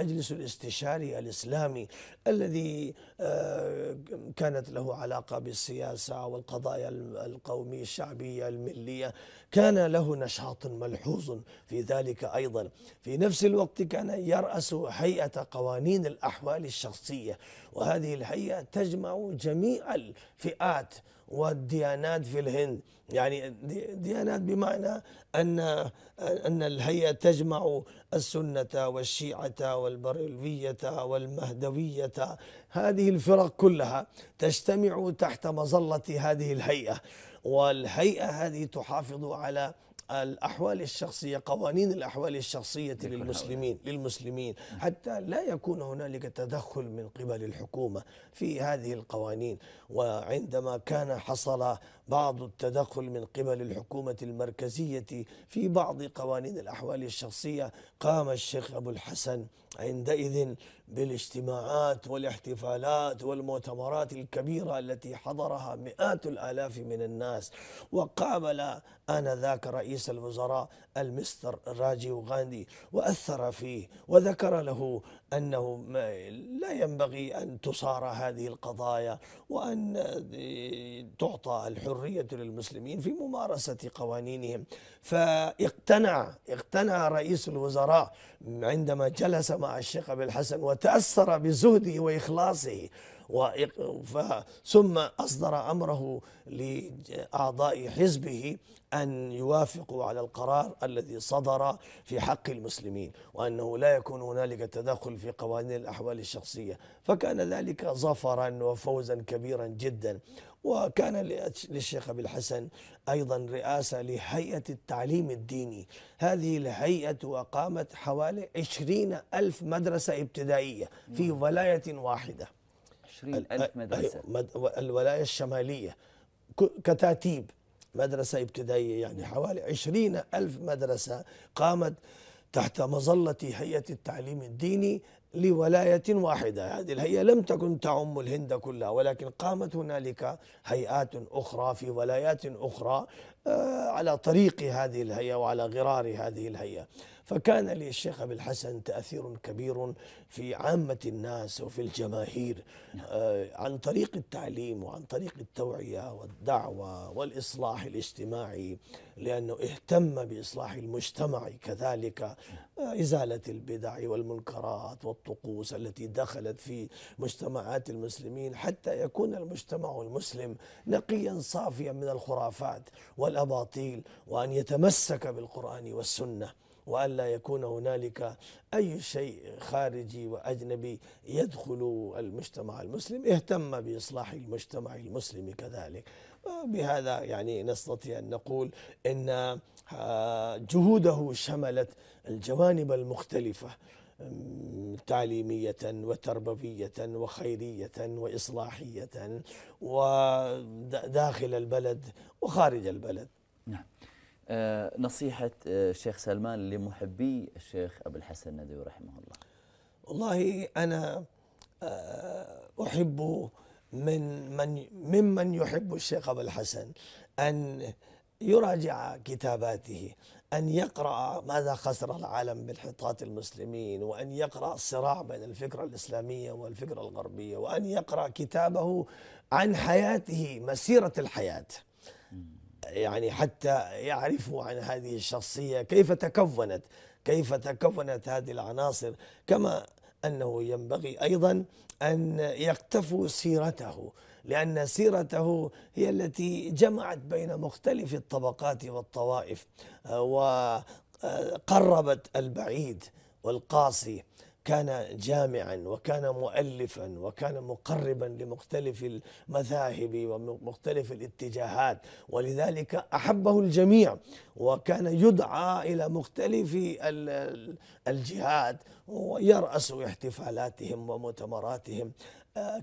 المجلس الاستشاري الإسلامي الذي آه، كانت له علاقة بالسياسة والقضايا القومية الشعبية الملية كان له نشاط ملحوظ في ذلك أيضا في نفس الوقت كان يرأس هيئة قوانين الأحوال الشخصية وهذه الهيئة تجمع جميع الفئات والديانات في الهند يعني ديانات بمعنى أن أن الهيئة تجمع السنة والشيعة والبريلفية والمهدوية هذه الفرق كلها تجتمع تحت مظلة هذه الهيئة والهيئة هذه تحافظ على الأحوال الشخصية قوانين الأحوال الشخصية للمسلمين حوالي. للمسلمين حتى لا يكون هنالك تدخل من قبل الحكومة في هذه القوانين وعندما كان حصل بعض التدخل من قبل الحكومة المركزية في بعض قوانين الأحوال الشخصية قام الشيخ أبو الحسن عندئذ بالاجتماعات والاحتفالات والمؤتمرات الكبيرة التي حضرها مئات الآلاف من الناس وقابل آنذاك رئيس الوزراء المستر راجيو غاندي وأثر فيه وذكر له أنه لا ينبغي أن تصار هذه القضايا وأن آه، تعطى الحرية للمسلمين في ممارسة قوانينهم فاقتنع اقتنع رئيس الوزراء عندما جلس مع الشيخ أبي الحسن وتأثر بزهده وإخلاصه ثم أصدر أمره لأعضاء حزبه أن يوافقوا على القرار الذي صدر في حق المسلمين وأنه لا يكون هنالك تدخل في قوانين الأحوال الشخصية فكان ذلك ظفرا وفوزا كبيرا جدا وكان للشيخ أبي الحسن أيضا رئاسة لهيئة التعليم الديني هذه الهيئة أقامت حوالي عشرين ألف مدرسة ابتدائية في نعم. ولاية واحدة 20 ألف أيوة، مدرسة الولاية الشمالية كتاتيب مدرسة ابتدائية يعني حوالي 20 ألف مدرسة قامت تحت مظلة هيئة التعليم الديني لولاية واحدة هذه الهيئة لم تكن تعم الهند كلها ولكن قامت هنالك هيئات أخرى في ولايات أخرى آه، على طريق هذه الهيئة وعلى غرار هذه الهيئة فكان للشيخ أبي الحسن تأثير كبير في عامة الناس وفي الجماهير آه، عن طريق التعليم وعن طريق التوعية والدعوة والإصلاح الاجتماعي لأنه اهتم بإصلاح المجتمع كذلك آه، إزالة البدع والمنكرات والطبع الطقوس التي دخلت في مجتمعات المسلمين حتى يكون المجتمع المسلم نقيا صافيا من الخرافات والاباطيل وان يتمسك بالقران والسنه والا يكون هنالك اي شيء خارجي واجنبي يدخل المجتمع المسلم اهتم باصلاح المجتمع المسلم كذلك بهذا يعني نستطيع ان نقول ان آه، جهوده شملت الجوانب المختلفه تعليمية وتربوية وخيرية وإصلاحية وداخل البلد وخارج البلد نعم آه، نصيحة الشيخ آه، سلمان لمحبي الشيخ أبو الحسن ندوي رحمه الله والله أنا آه، أحب من من ممن يحب الشيخ أبو الحسن أن يراجع كتاباته أن يقرأ ماذا خسر العالم بالحطاط المسلمين وأن يقرأ الصراع بين الفكرة الإسلامية والفكرة الغربية وأن يقرأ كتابه عن حياته مسيرة الحياة يعني حتى يعرفوا عن هذه الشخصية كيف تكونت كيف تكونت هذه العناصر كما أنه ينبغي أيضا أن يقتفوا سيرته لأن سيرته هي التي جمعت بين مختلف الطبقات والطوائف آه، وقربت البعيد والقاصي كان جامعا وكان مؤلفا وكان مقربا لمختلف المذاهب ومختلف الاتجاهات ولذلك احبه الجميع وكان يدعى الى مختلف الجهات ويراس احتفالاتهم ومؤتمراتهم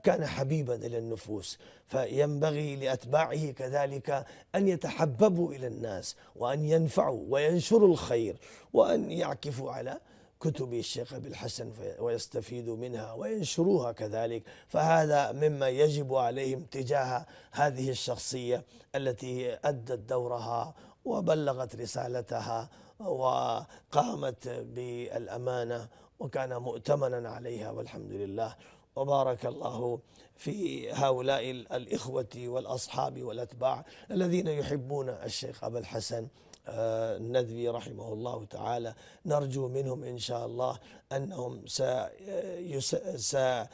كان حبيبا الى النفوس فينبغي لاتباعه كذلك ان يتحببوا الى الناس وان ينفعوا وينشروا الخير وان يعكفوا على كتب الشيخ ابي الحسن ويستفيدوا منها وينشروها كذلك فهذا مما يجب عليهم تجاه هذه الشخصيه التي ادت دورها وبلغت رسالتها وقامت بالامانه وكان مؤتمنا عليها والحمد لله وبارك الله في هؤلاء الإخوة والأصحاب والأتباع الذين يحبون الشيخ أبا الحسن آه، الندوي رحمه الله تعالى نرجو منهم إن شاء الله أنهم سيساعدون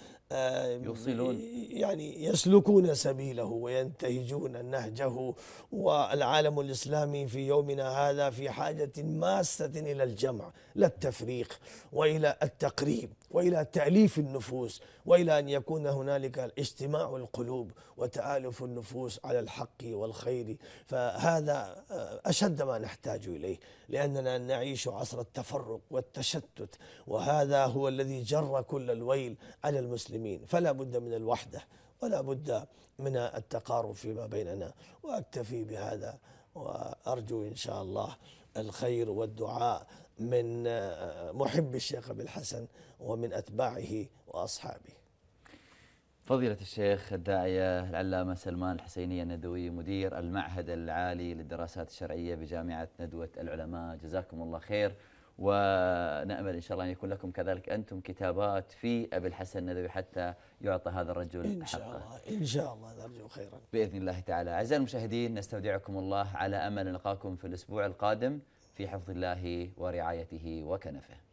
يوصلون يعني يسلكون سبيله وينتهجون نهجه والعالم الإسلامي في يومنا هذا في حاجة ماسة إلى الجمع لا التفريق وإلى التقريب وإلى تأليف النفوس وإلى أن يكون هنالك اجتماع القلوب وتآلف النفوس على الحق والخير فهذا آه، أشد ما نحتاج إليه لأننا نعيش عصر التفرق والتشتت وهذا هو الذي جر كل الويل على المسلمين المسلمين فلا بد من الوحدة ولا بد من التقارب فيما بيننا وأكتفي بهذا وأرجو إن شاء الله الخير والدعاء من محب الشيخ أبي الحسن ومن أتباعه وأصحابه فضيلة الشيخ الداعية العلامة سلمان الحسيني الندوي مدير المعهد العالي للدراسات الشرعية بجامعة ندوة العلماء جزاكم الله خير ونأمل إن شاء الله أن يكون لكم كذلك أنتم كتابات في أبي الحسن الندوي حتى يعطى هذا الرجل إن شاء حقه الله إن شاء الله نرجو خيرا بإذن الله تعالى أعزائي المشاهدين نستودعكم الله على أمل نلقاكم في الأسبوع القادم في حفظ الله ورعايته وكنفه